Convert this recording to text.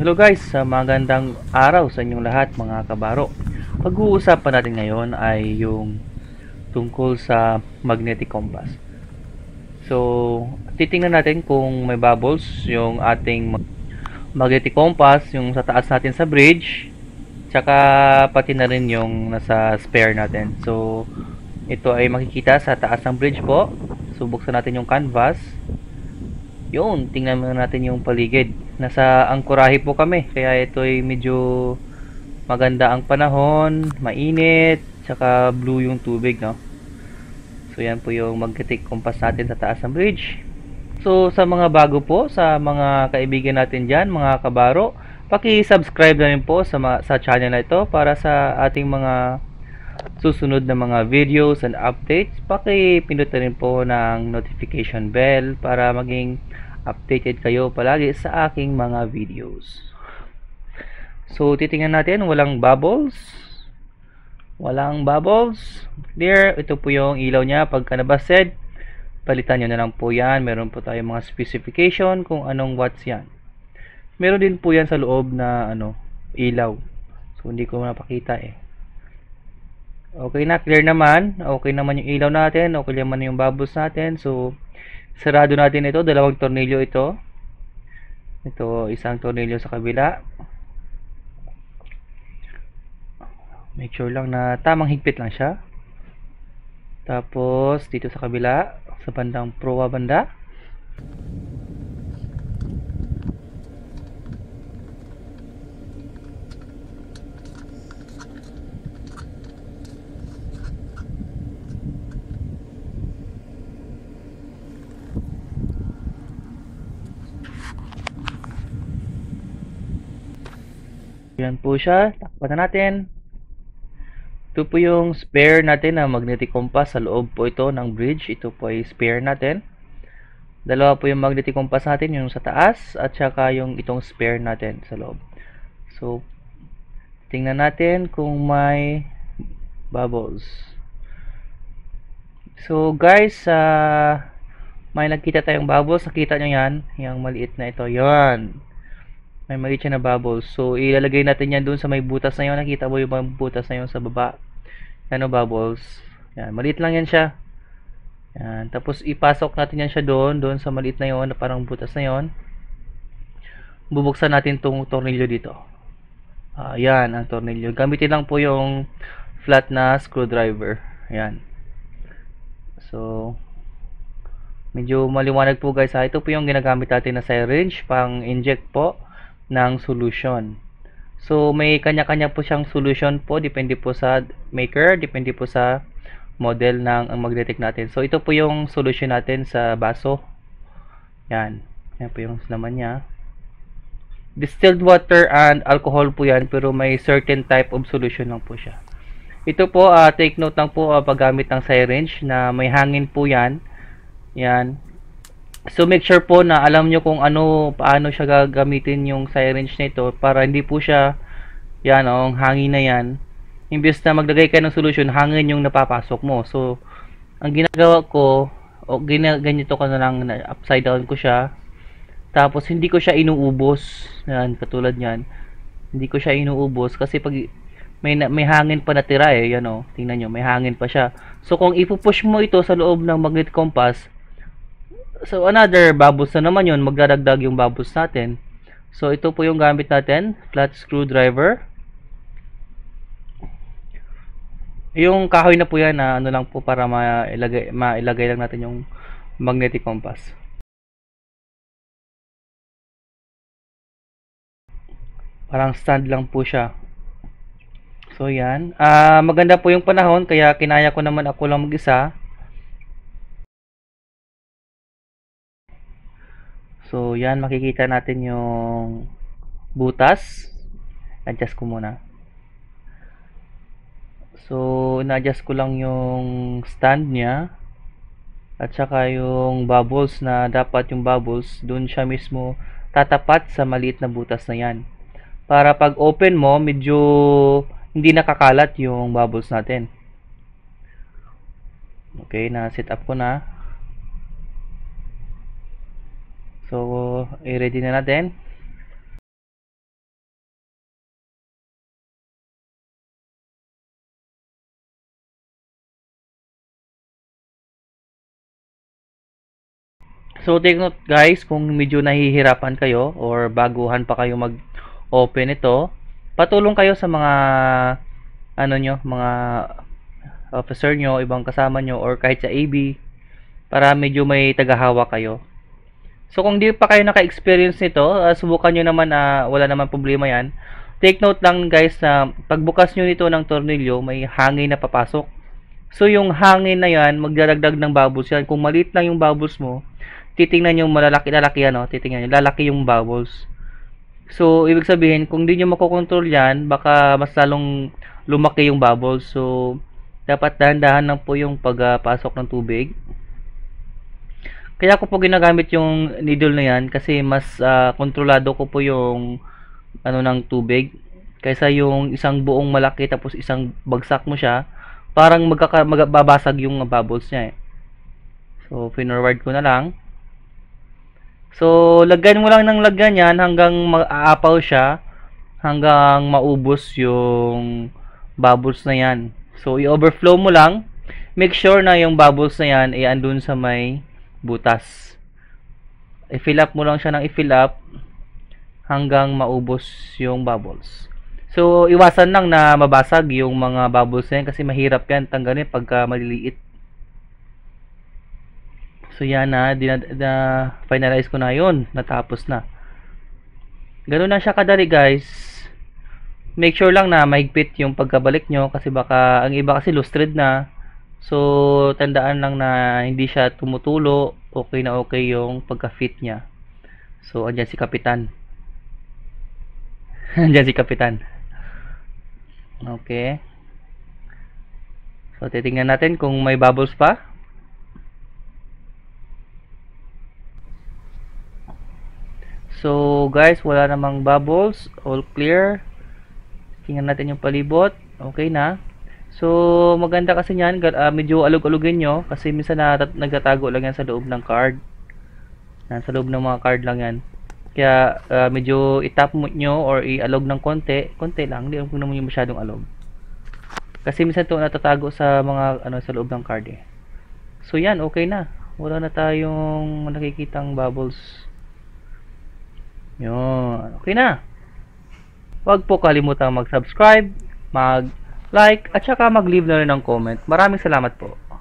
Hello guys, sa ah, magandang araw sa inyong lahat mga kabaro. Pag-uusapan natin ngayon ay yung tungkol sa magnetic compass. So, titingnan natin kung may bubbles yung ating magnetic compass, yung sa taas natin sa bridge, tsaka pati na rin yung nasa spare natin. So, ito ay makikita sa taas ng bridge po. So, buksan natin yung canvas. Yun, tingnan muna natin yung paligid. Nasa Angkorahi po kami, kaya ito ay medyo maganda ang panahon, mainit, saka blue yung tubig, no? So, yan po yung magkatik compass natin sa taas ng bridge. So, sa mga bago po, sa mga kaibigan natin dyan, mga kabaro, paki-subscribe na rin po sa, sa channel na ito para sa ating mga susunod na mga videos and updates, pakipindot na rin po ng notification bell para maging updated kayo palagi sa aking mga videos. So, titingnan natin, walang bubbles. Walang bubbles. Clear. Ito po yung ilaw niya. Pagka nabasted, palitan nyo na lang po yan. Meron po tayo mga specification kung anong watts yan. Meron din po yan sa loob na ano ilaw. So, hindi ko napakita eh. Okay na, clear naman. Okay naman yung ilaw natin. Okay naman yung bubbles natin. So, sarado natin ito. Dalawang tornilyo ito. Ito, isang tornilyo sa kabila. Make sure lang na tamang higpit lang siya. Tapos, dito sa kabila, sa bandang proa banda. Yan po siya. Takpan na natin. Ito po yung spare natin na magnetic compass. Sa loob po ito ng bridge. Ito po ay spare natin. Dalawa po yung magnetic compass natin. Yung sa taas at saka yung itong spare natin sa loob. So, tingnan natin kung may bubbles. So, guys, uh, may nakita tayong bubbles. Nakita nyo yan. Yung maliit na ito. Yan may maliit siya na bubbles. So, ilalagay natin yan doon sa may butas na yun. Nakita mo yung butas na yun sa baba. Ano, bubbles. Yan, maliit lang yan siya. Yan. Tapos, ipasok natin yan siya doon. Doon sa maliit na yon na parang butas na yon Bubuksan natin tong tornilyo dito. Uh, ang tornilyo. Gamitin lang po yung flat na screwdriver. Yan. So, medyo maliwanag po guys ha. Ito po yung ginagamit natin na syringe pang inject po ng solution. So, may kanya-kanya po siyang solution po. Depende po sa maker, depende po sa model ng ang magdetect natin. So, ito po yung solution natin sa baso. Yan. Yan po yung laman niya. Distilled water and alcohol po yan, pero may certain type of solution lang po siya. Ito po, uh, take note lang po uh, paggamit ng syringe na may hangin po yan. Yan. So make sure po na alam nyo kung ano paano siya gagamitin yung syringe wrench nito para hindi po siya yan oh, ang hangin na yan. Imbes na maglagay ka ng solution, hangin yung napapasok mo. So ang ginagawa ko, o gina, ganito ko na lang upside down ko siya. Tapos hindi ko siya inuubos. Yan, katulad niyan. Hindi ko siya inuubos kasi pag may may hangin pa natira eh, yan oh. Tingnan niyo, may hangin pa siya. So kung ipupush mo ito sa loob ng magnet compass, So, another bubbles na naman yon Magdadagdag yung bubbles natin. So, ito po yung gamit natin. Flat screwdriver. Yung kahoy na po yan na ano lang po para mailagay, mailagay lang natin yung magnetic compass. Parang stand lang po siya. So, yan. Uh, maganda po yung panahon kaya kinaya ko naman ako lang mag-isa. So, yan, makikita natin yung butas. Adjust ko muna. So, na-adjust ko lang yung stand niya. At saka yung bubbles na dapat yung bubbles, dun siya mismo tatapat sa maliit na butas na yan. Para pag open mo, medyo hindi nakakalat yung bubbles natin. Okay, na-set up ko na. So, i-ready na natin. So, take note guys, kung medyo nahihirapan kayo or baguhan pa kayo mag-open ito, patulong kayo sa mga ano nyo, mga officer nyo, ibang kasama nyo, or kahit sa AB para medyo may tagahawak kayo. So kung di pa kayo naka-experience nito, uh, subukan nyo naman, uh, wala naman problema yan. Take note lang guys na pagbukas nyo nito ng tornilyo, may hangin na papasok. So yung hangin na yan, magdadagdag ng bubbles yan. Kung maliit lang yung bubbles mo, titingnan yung malalaki-lalaki yan, oh. titingnan nyo, lalaki yung bubbles. So, ibig sabihin, kung di nyo makokontrol yan, baka mas lalong lumaki yung bubbles. So, dapat dahan-dahan lang po yung pagpasok uh, ng tubig kaya ko po ginagamit yung needle na yan kasi mas uh, kontrolado ko po yung ano ng tubig kaysa yung isang buong malaki tapos isang bagsak mo siya parang magkaka magbabasag yung bubbles niya eh. So, finorward ko na lang. So, lagyan mo lang ng lagyan yan hanggang maaapaw siya hanggang maubos yung bubbles na yan. So, i-overflow mo lang. Make sure na yung bubbles na yan ay andun sa may butas. I-fill up mo lang siya ng i-fill up hanggang maubos yung bubbles. So, iwasan lang na mabasag yung mga bubbles na yan kasi mahirap yan tanggalin pagka maliliit. So, yan na. Na-finalize ko na yon Natapos na. Ganun na siya kadali, guys. Make sure lang na mahigpit yung pagkabalik nyo kasi baka ang iba kasi lustred na. So, tandaan lang na hindi siya tumutulo, okay na okay yung pagka-fit niya. So, andyan si Kapitan. andyan si Kapitan. Okay. So, titingnan natin kung may bubbles pa. So, guys, wala namang bubbles. All clear. Tingnan natin yung palibot. Okay na. So, maganda kasi niyan, uh, medyo alog-alogin nyo kasi minsan natat- nagtatago lang yan sa loob ng card. Nasa loob ng mga card lang yan. Kaya uh, medyo itap mo nyo or ialog alog ng konti, konti lang, hindi naman yung masyadong alog. Kasi minsan ito natatago sa mga ano sa loob ng card eh. So yan, okay na. Wala na tayong nakikitang bubbles. Yun, okay na. Huwag po kalimutang mag-subscribe, mag, -subscribe, mag like, at saka mag-leave na rin ng comment. Maraming salamat po.